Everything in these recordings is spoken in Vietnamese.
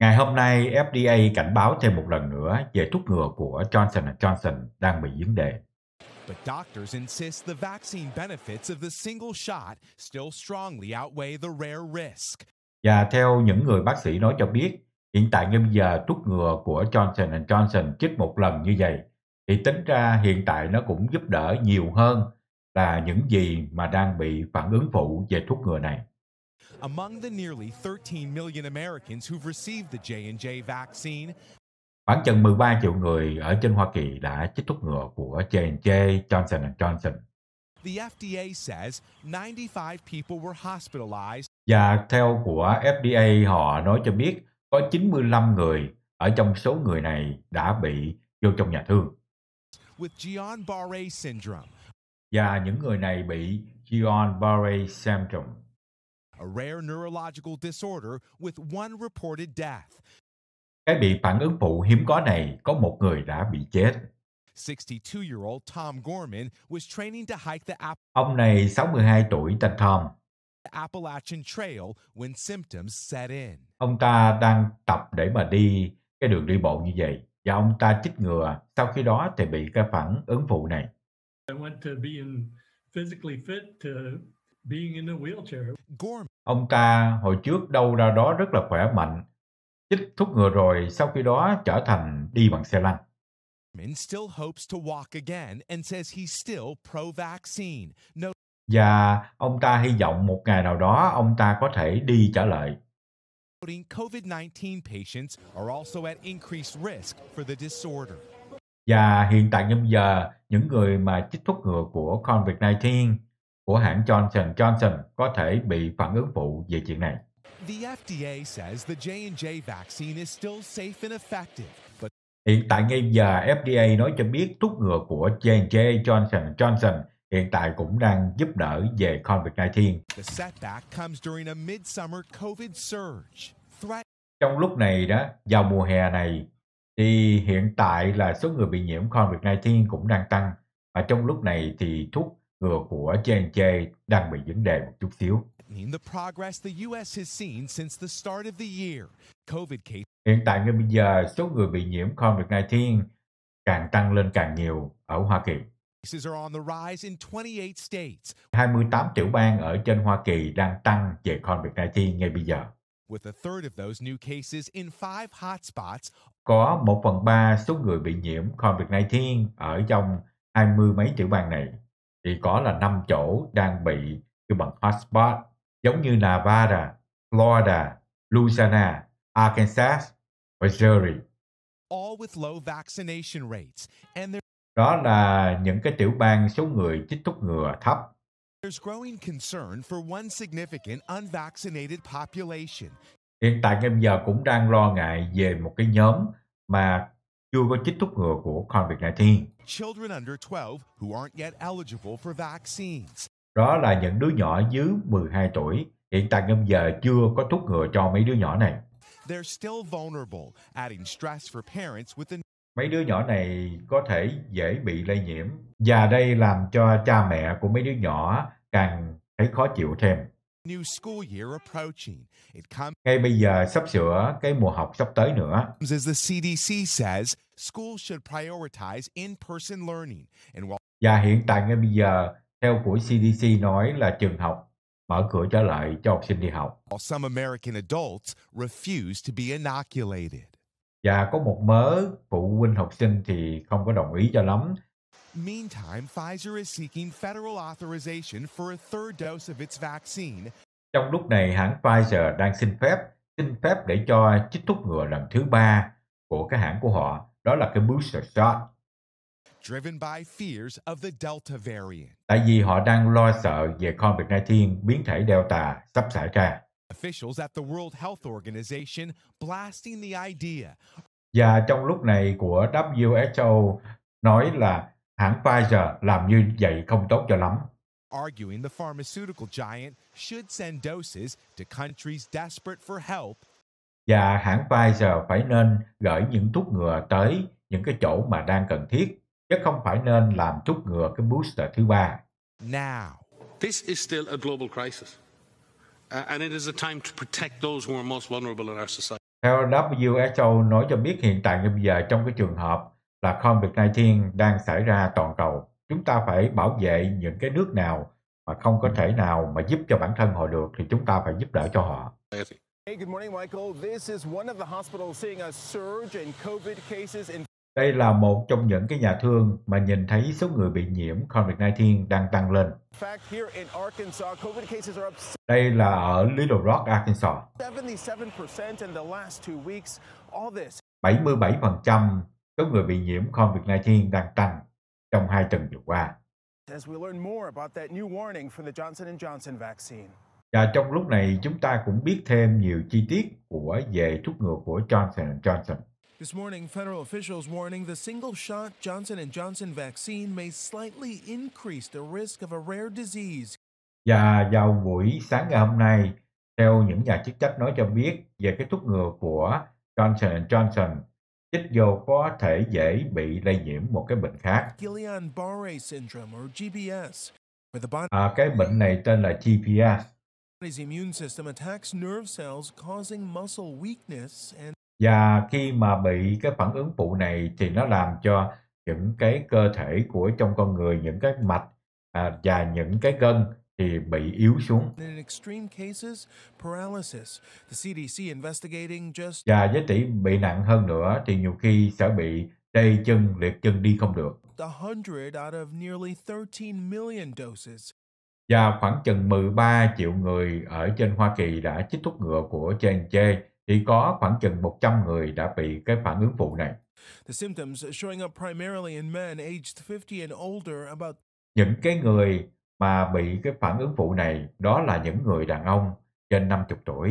Ngày hôm nay, FDA cảnh báo thêm một lần nữa về thuốc ngừa của Johnson Johnson đang bị vấn đề. But doctors insist the vaccine benefits of the single shot still strongly outweigh the rare risk. Và theo những người bác sĩ nói cho biết, hiện tại ngay bây giờ thuốc ngừa của Johnson Johnson chích một lần như vậy thì tính ra hiện tại nó cũng giúp đỡ nhiều hơn là những gì mà đang bị phản ứng phụ về thuốc ngừa này. Among the nearly 13 million Americans who've received the J&J vaccine, khoảng chừng 13 triệu người ở trên Hoa Kỳ đã chích thuốc ngừa của J&J Johnson Johnson. The FDA says 95 people were hospitalized. Và theo của FDA họ nói cho biết có 95 người ở trong số người này đã bị vô trong nhà thương. With Guillain-Barré syndrome và những người này bị Guillain-Barré syndrome. A rare neurological disorder with one reported death. Cái bị phản ứng phụ hiếm có này có một người đã bị chết. 62-year-old Tom Gorman was training to hike the App Ông này 62 tuổi tên Tom. Appalachian Trail when symptoms set in. Ông ta đang tập để mà đi cái đường đi bộ như vậy và ông ta chích ngừa sau khi đó thì bị cái phản ứng phụ này. Ông ta hồi trước đâu ra đó rất là khỏe mạnh, chích thuốc ngừa rồi sau khi đó trở thành đi bằng xe lăn. Và ông ta hy vọng một ngày nào đó ông ta có thể đi trở lại. COVID-19 patients are also at increased risk for the disorder. Và hiện tại nhưng giờ, những người mà chích thuốc ngừa của COVID-19 của hãng Johnson Johnson có thể bị phản ứng phụ về chuyện này. Hiện tại ngay giờ, FDA nói cho biết thuốc ngừa của J&J Johnson Johnson hiện tại cũng đang giúp đỡ về COVID-19. Trong lúc này đó, vào mùa hè này, thì hiện tại là số người bị nhiễm COVID-19 cũng đang tăng và trong lúc này thì thuốc ngừa của J&J đang bị vấn đề một chút xíu. Hiện tại ngay bây giờ, số người bị nhiễm COVID-19 càng tăng lên càng nhiều ở Hoa Kỳ. 28 tiểu bang ở trên Hoa Kỳ đang tăng về COVID-19 ngay bây giờ. Có 1 phần 3 số người bị nhiễm COVID-19 ở trong hai mươi mấy tiểu bang này. Thì có là 5 chỗ đang bị kêu bằng hotspot, giống như Nevada, Florida, Louisiana, Arkansas, Missouri. All with low vaccination rates and đó là những cái tiểu bang số người chích thuốc ngừa thấp There's growing concern for one significant unvaccinated population. Hiện tại ngay bây giờ cũng đang lo ngại về một cái nhóm mà chưa có chích thuốc ngừa của COVID-19. Children under 12 who aren't yet eligible for vaccines. Đó là những đứa nhỏ dưới 12 tuổi, hiện tại ngay bây giờ chưa có thuốc ngừa cho mấy đứa nhỏ này. They're still vulnerable, adding stress for parents with the mấy đứa nhỏ này có thể dễ bị lây nhiễm và đây làm cho cha mẹ của mấy đứa nhỏ càng thấy khó chịu thêm. Ngay bây giờ sắp sửa cái mùa học sắp tới nữa. Và hiện tại ngay bây giờ, theo của CDC nói là trường học mở cửa trở lại cho học sinh đi học. Và có một mớ phụ huynh học sinh thì không có đồng ý cho lắm Meantime, Pfizer is seeking federal authorization for a third dose of its vaccine. Trong lúc này, hãng Pfizer đang xin phép xin phép để cho chích thuốc ngừa lần thứ ba của cái hãng của họ, đó là cái booster shot. Driven by fears of the Delta variant. Tại vì họ đang lo sợ về COVID-19 biến thể Delta sắp xảy ra. Officials at the World Health Organization blasting the idea. Và trong lúc này của WHO nói là hãng Pfizer làm như vậy không tốt cho lắm. Arguing the pharmaceutical giant should send doses to countries desperate for help. Và hãng Pfizer phải nên gửi những thuốc ngừa tới những cái chỗ mà đang cần thiết, chứ không phải nên làm thuốc ngừa cái booster thứ ba. Now, this is still a global crisis. Uh, and it is a time to protect those who are most vulnerable in our society. Theo WHO nói cho biết hiện tại bây giờ trong cái trường hợp là COVID-19 đang xảy ra toàn cầu. Chúng ta phải bảo vệ những cái nước nào mà không có ừ. thể nào mà giúp cho bản thân họ được thì chúng ta phải giúp đỡ cho họ. Đây là một trong những cái nhà thương mà nhìn thấy số người bị nhiễm COVID-19 đang tăng lên. Đây là ở Little Rock, Arkansas. 77% số người bị nhiễm COVID-19 đang tăng trong hai tuần vừa qua. Và trong lúc này chúng ta cũng biết thêm nhiều chi tiết của về thuốc ngừa của Johnson Johnson. This morning, federal officials warning the single-shot Johnson Johnson vaccine may slightly increase the risk of a rare disease. Và vào buổi sáng ngày hôm nay, theo những nhà chức trách nói cho biết về cái thuốc ngừa của Johnson Johnson chích vô có thể dễ bị lây nhiễm một cái bệnh khác. À, cái bệnh này tên là GPS. Và khi mà bị cái phản ứng phụ này thì nó làm cho những cái cơ thể của trong con người, những cái mạch à, và những cái gân thì bị yếu xuống. Và với tỷ bị nặng hơn nữa thì nhiều khi sẽ bị tê chân, liệt chân đi không được. Và khoảng chừng 13 triệu người ở trên Hoa Kỳ đã chích thuốc ngừa của J&J thì có khoảng chừng 100 người đã bị cái phản ứng phụ này. The symptoms showing up primarily in men aged 50 and older about những cái người mà bị cái phản ứng phụ này đó là những người đàn ông trên 50 tuổi.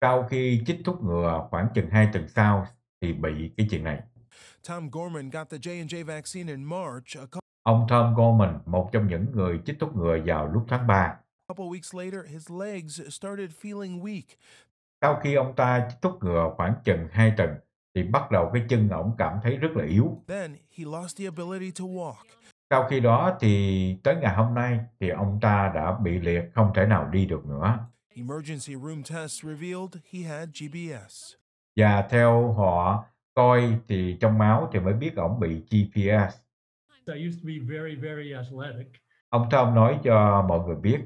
Sau khi chích thuốc ngừa khoảng chừng 2 tuần sau thì bị cái chuyện này. Tom Gorman got the J&J vaccine in March. A couple... Ông Tom Gorman, một trong những người chích thuốc ngừa vào lúc tháng 3. A couple weeks later, his legs started feeling weak. Sau khi ông ta chích thuốc ngừa khoảng chừng 2 tuần, thì bắt đầu cái chân ông cảm thấy rất là yếu. Then he lost the ability to walk. Sau khi đó thì tới ngày hôm nay thì ông ta đã bị liệt không thể nào đi được nữa. Emergency room tests revealed he had GBS. Và theo họ coi thì trong máu thì mới biết ông bị GPS. I used to be very, very athletic. Ông Tom nói cho mọi người biết,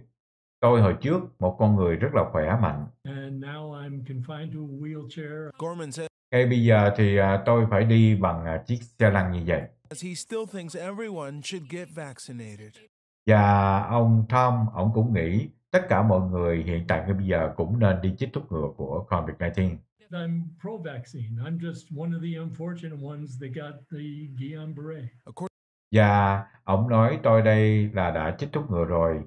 tôi hồi trước một con người rất là khỏe mạnh. And now I'm confined to a wheelchair. Gorman said, Ngay bây giờ thì à, tôi phải đi bằng à, chiếc xe lăn như vậy. He still thinks everyone should get vaccinated. Và ông Tom, ông cũng nghĩ tất cả mọi người hiện tại ngay bây giờ cũng nên đi chích thuốc ngừa của COVID-19. I'm pro-vaccine. I'm just one of the unfortunate ones that got the Guillain-Barré. Và ông nói tôi đây là đã chích thuốc ngừa rồi.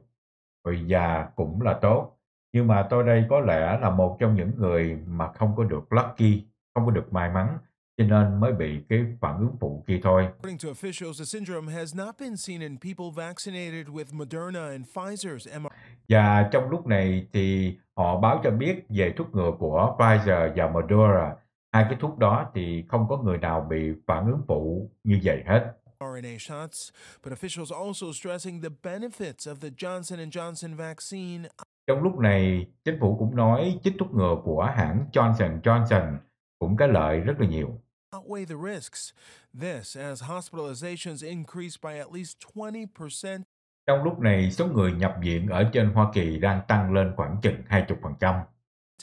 Rồi già cũng là tốt. Nhưng mà tôi đây có lẽ là một trong những người mà không có được lucky, không có được may mắn cho nên mới bị cái phản ứng phụ kia thôi. According to officials, the syndrome has not been seen in people vaccinated with Moderna and Pfizer's mRNA. Và trong lúc này thì họ báo cho biết về thuốc ngừa của Pfizer và Moderna. Hai cái thuốc đó thì không có người nào bị phản ứng phụ như vậy hết. RNA shots, but officials also stressing the benefits of the Johnson Johnson vaccine. Trong lúc này, chính phủ cũng nói chích thuốc ngừa của hãng Johnson Johnson cũng có lợi rất là nhiều outweigh the risks. This as hospitalizations increased by at least 20%. Trong lúc này, số người nhập viện ở trên Hoa Kỳ đang tăng lên khoảng chừng 20%.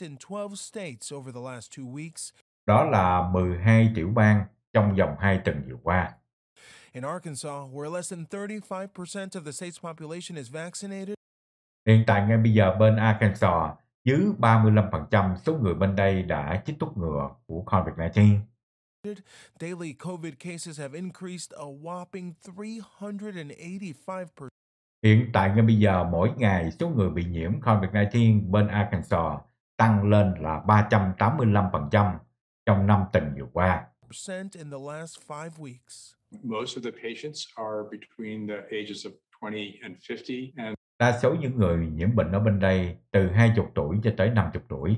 In 12 states over the last two weeks. Đó là 12 tiểu bang trong vòng 2 tuần vừa qua. In Arkansas, where less than 35% of the state's population is vaccinated. Hiện tại ngay bây giờ bên Arkansas, dưới 35% số người bên đây đã chích thuốc ngừa của COVID-19. Daily COVID cases have increased a whopping 385%. Hiện tại ngay bây giờ, mỗi ngày số người bị nhiễm COVID-19 bên Arkansas tăng lên là 385% trong năm tuần vừa qua. In the last five weeks. Most of the patients are between the ages of 20 and 50 and Đa số những người nhiễm bệnh ở bên đây từ 20 tuổi cho tới 50 tuổi.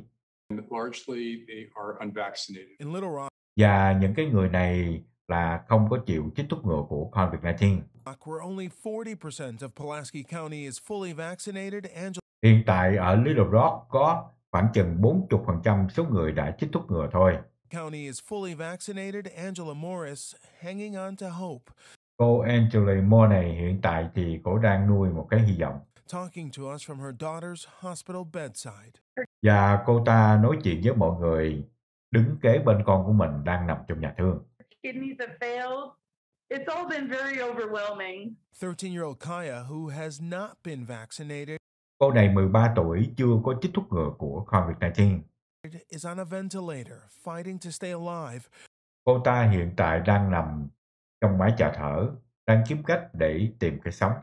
Largely they are unvaccinated. In Little Rock, và những cái người này là không có chịu chích thuốc ngừa của COVID-19. Hiện tại ở Little Rock có khoảng chừng 40% số người đã chích thuốc ngừa thôi. Cô Angela Moore này hiện tại thì cô đang nuôi một cái hy vọng. Và cô ta nói chuyện với mọi người đứng kế bên con của mình đang nằm trong nhà thương. It's all been very overwhelming. 13-year-old Kaya who has not been vaccinated. Cô này 13 tuổi chưa có chích thuốc ngừa của COVID-19. Is on a ventilator, fighting to stay alive. Cô ta hiện tại đang nằm trong máy chà thở, đang kiếm cách để tìm cái sống.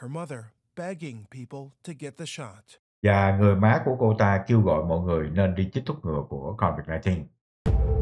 Her mother begging people to get the shot và người má của cô ta kêu gọi mọi người nên đi chích thuốc ngừa của COVID-19.